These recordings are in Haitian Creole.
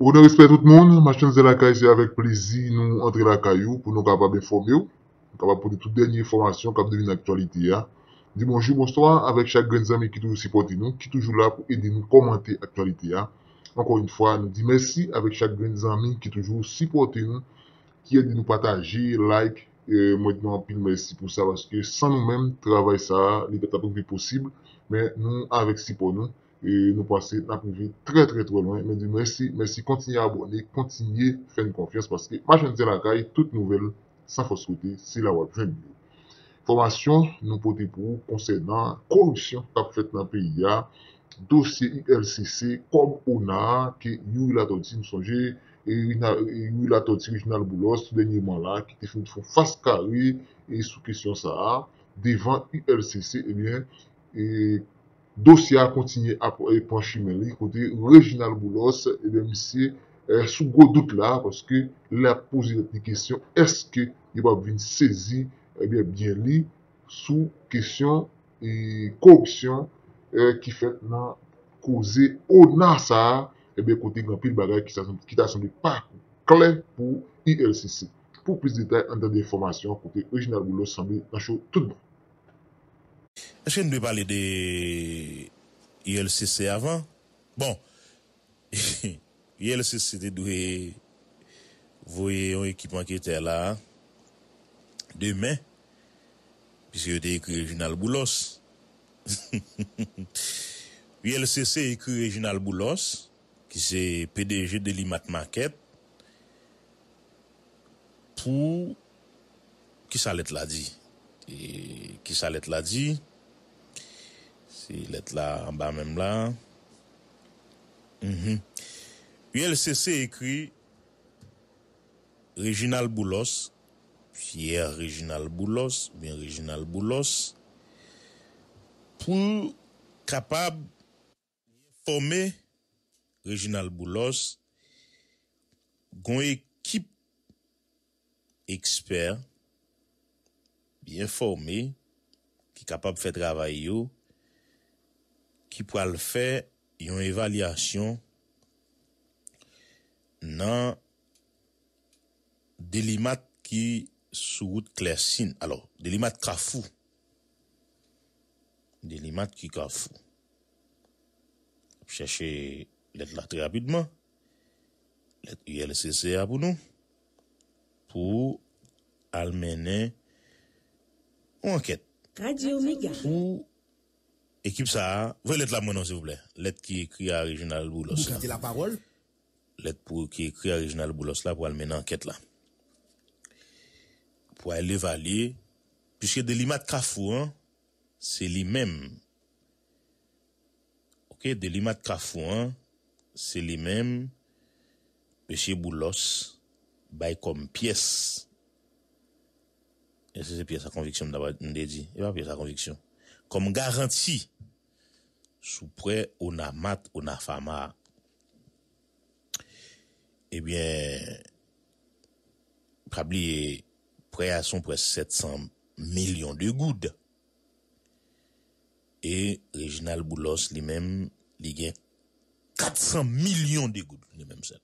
O bon, ne respet tout moun, ma chanze la kaye se avek plezi nou entre la kayou pou nou ka pa benforme ou. Ka pa pou de tout denye formasyon, ka pa devine aktualite ya. Di mounjou, mounstwa, avek chak grenz amin ki toujou sipote nou, ki toujou la pou edi nou komante aktualite ya. Ankon yon fwa, nou di mersi avek chak grenz amin ki toujou sipote nou, ki edi nou pataje, like, e mounjou mounpil mersi pou sa, baske san nou menm travay sa, li katapon pi posib, men nou avek sipone ou. E, nou pase nan privi tre tre tre lwen men di mersi, mersi, kontinye abone kontinye fè yon konfians paske ma jen te lakay, tout nouvel san foskote, se la wak ven Formasyon nou pote pou konsen nan korupsyon kap fèt nan PIA, dosye ILCC kom ONA ki yon yon lato ti nou sonje yon e, yon e, lato ti regional boulos sou denye man la ki te fè yon fòn fas kari e sou kesyon sa devan ILCC e eh bien, e Dosya kontinye apoye panchime li kote Reginald Goulos, ebe misye sou go dout la, paske la pouzi netni kesyon, eske yabab vin sezi, ebe bien li, sou kesyon e koroption, ki fet nan kouze ou nan sa, ebe kote yon pil bagay ki ta sanbi pa kwen pou ILCC. Pou pwis detay an dan de informasyon, kote Reginald Goulos sanbi nan chou tout ban. Je ne dwe pale de YLCC avan. Bon, YLCC te dwe voye yon ekipan ki ete la demen. Pis yote eku Yeljinal Boulos. YLCC eku Yeljinal Boulos, ki se PDG de Limat Maket, pou ki sa let la di. E, ki sa let la di... let la an ba menm la YLCC mhm. ekri Reginald Boulos Pierre Reginald Boulos bien Reginald Boulos pou kapab fome Reginald Boulos gon ekip eksper bien fome ki kapab fè travay yo ki pou al fè yon evalyasyon nan delimat ki sou gout klesin. Alo, delimat krafou. Delimat ki krafou. P chèche let la trè abidman. Let ULCC abounou pou al mène ou anket. Radio Mega. équipe ça, hein. vous l'être la maintenant s'il vous plaît. L'être qui écrit à Régional Boulos. Vous la parole? L'être pour qui écrit à Régional Boulos là pour aller mener enquête là. Pour aller l'évaluer, puisque Delimat hein, c'est lui-même. OK, Delimat hein, c'est lui-même monsieur Boulos bail comme pièce. Et c'est pièce à conviction d'abord, dit. Et pas pièce à conviction. kom garanti sou pre ona mat, ona fama, ebyen, prabli, e pre a son pre 700 milyon de goud. E, regional boulos li men, li gen 400 milyon de goud, li men sen.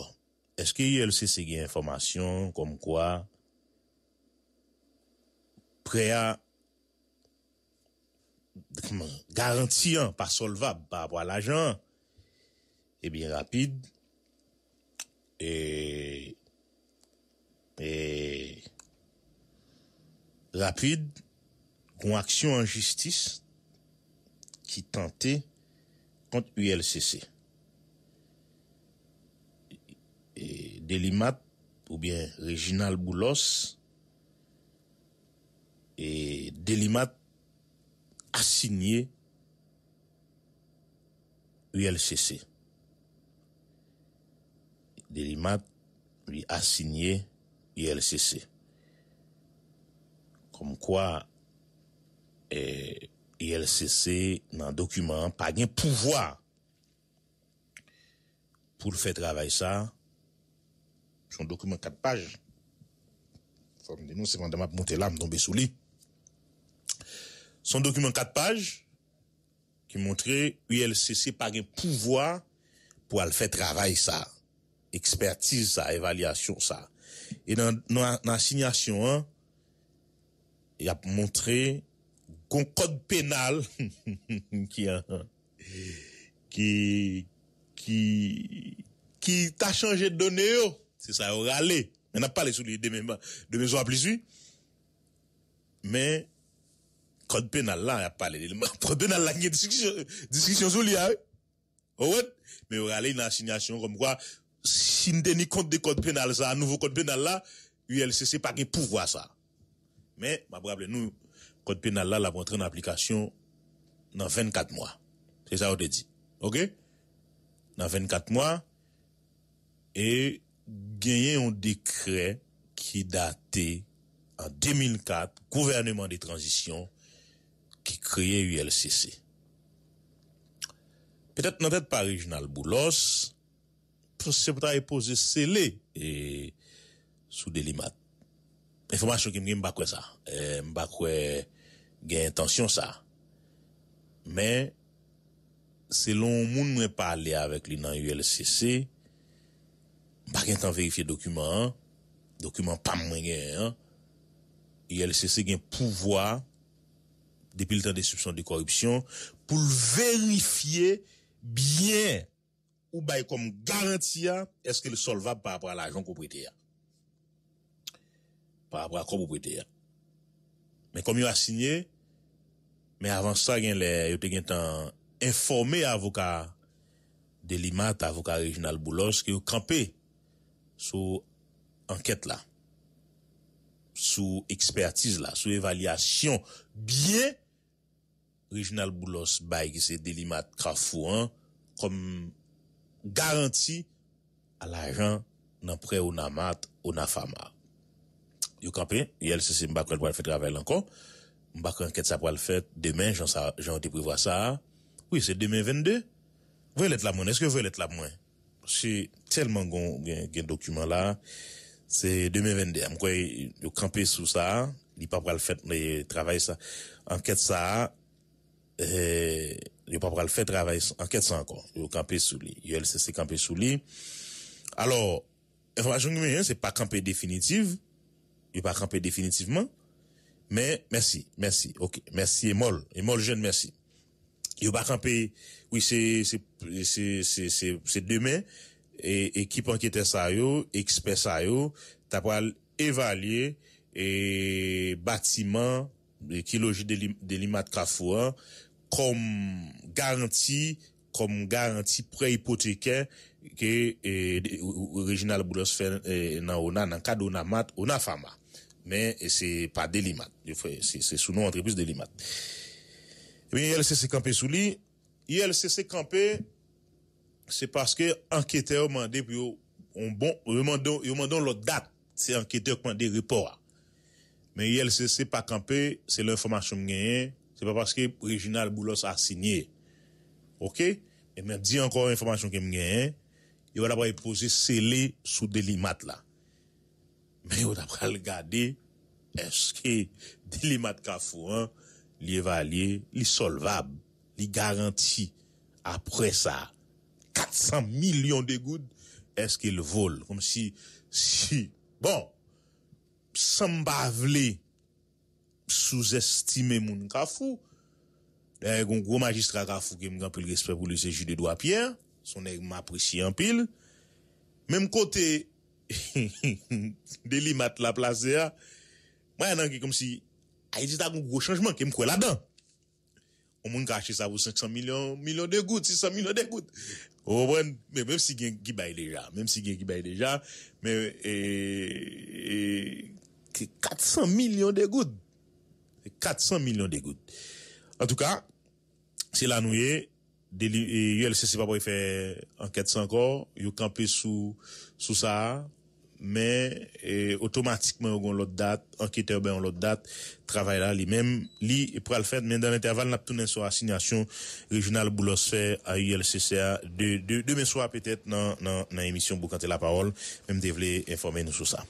Bon, eske yel se se gen informasyon kom kwa pre a Garantissant hein, pas solvable, par rapport à l'argent et eh bien rapide, et... et... rapide, con action en qui qui tentait contre ULCC. Et Delimat, ou bien Reginald Boulos, et Delimat, assigné ULCC. Delimat lui a signé ULCC. Comme quoi, eh, ULCC n'a dans le document, pas de pouvoir pour faire travailler ça. Son document 4 pages. Faut me dire, non, c'est quand je monter là, je tombé sous lui. Son document 4 pages qui montrait ULCC par un pouvoir pour aller faire travail ça, expertise ça, évaluation ça. Et dans l'assignation, hein, il a montré qu'on code pénal qui hein, qui qui qui t'a changé de données oh. c'est ça on râlé on n'a pas les souliers de maison à plus mais code pénal là, il a parlé. Code pénal là, il y a discussion, discussion sur lui, hein. oh, Ouais. Mais on aller une assignation comme quoi, si on tenait compte de code pénal ça, nouveau code pénal là, ULCC pas de pouvoir ça. Mais, ma brave, nous, code pénal là, la entrer en application dans 24 mois. C'est ça, on te dit. OK? Dans 24 mois, et gagné un décret qui datait en 2004, gouvernement de transition, ki kreye ULCC. Petet nan vet pa original boulos, pou sepata epose se le, sou delimat. Enfomasyon ki mgen mbakwe sa, mbakwe gen intansyon sa. Men, se lon moun mwen pale avek li nan ULCC, mbakwen tan verifiye dokumen, dokumen pam mwen gen, ULCC gen pouvoi Depi l'tan desubsyon di korupsyon... Poul verifiye... Bien... Ou bay kom garanti ya... Eske l solvab pa apra l'ajon kou priti ya... Pa apra kou priti ya... Men kom yon asiniye... Men avan sa gen lè... Yote gen tan... Informe avoka... Delimat avoka regional boulos... Ki yon kampe... Sou anket la... Sou ekspertise la... Sou evalyasyon... Bien... Orjinal boulos bay ki se delimat krafou an kom garanti al ajan nan pre ou nan mat ou nan fama. Yo kampe, yel se se mbak wèl wèl fèt ravèl an kon, mbak wèl an kèt sa wèl fèt, demen jan te pou wèl sa a, wèl se demen 22, wèl et la mwen, eske wèl et la mwen? Se telman gen dokumen la, se demen 22, mkwèl yo kampe sou sa a, li pa wèl fèt nou yè travèl sa a, an kèt sa a, Eh, yo pa pral fè travè, anket sè ankon yo kampe sou li, yo el sè sè kampe sou li alò e fwa joun gwenye, se pa kampe definitiv yo pa kampe definitivman men, mèsi, mèsi ok, mèsi e mol, e mol jèn mèsi yo pa kampe wè se se demè e, ekip anketè sa yo, ekspè sa yo ta pral evalye e batiman ekilogi de li mat krafouan kom garanti pre-hipotekè ke e, ou regional boulos fè e, nan kade ou nan mat, ou nan fama. Men e se pa delimat. Se sou nou antrepis delimat. Yel sese kampe sou li. Yel sese kampe se paske anketè ou mande yon bon, mandon lo dat se anketè ou mande ripora. Men yel sese pa kampe se l'informasyon genyen Se pa paske Reginald Boulos a sinye. Ok? E men di ankon informasyon ke m genye. Yo daba e pose se le sou delimat la. Men yo daba al gade. Eske delimat ka foun. Li evalye. Li solvab. Li garanti. Apre sa. 400 milyon de goud. Eske le vol. Kom si. Si. Bon. Samba vle. Samba. souzestime moun gafou, yon goun gwo magistra gafou ke mwen gampil respekt pou lise jide dwa pier, son e m apresye anpil, men m kote, deli mat la plaze a, mwen an ki kom si, a ah, yi dita goun gwo chanjman ke m kwe la dan, moun gache sa voun 500 milyon, milyon de gout, 600 milyon de gout, men m si gen kibay deja, men m si gen kibay deja, men, 400 milyon de gout, 400 milyon degout. En tout ka, se la nouye, ULCC pa pou e fe anket san kor, yo kampe sou sou sa, men, otomatikman anketè ou ben anlot dat, travay la li men, li pou al fèd, men dan l'interval nap tounen sou asinasyon regional bou los fè a ULCC de men sou apetèt nan emisyon bou kante la parol, men devle informe nou sou sa.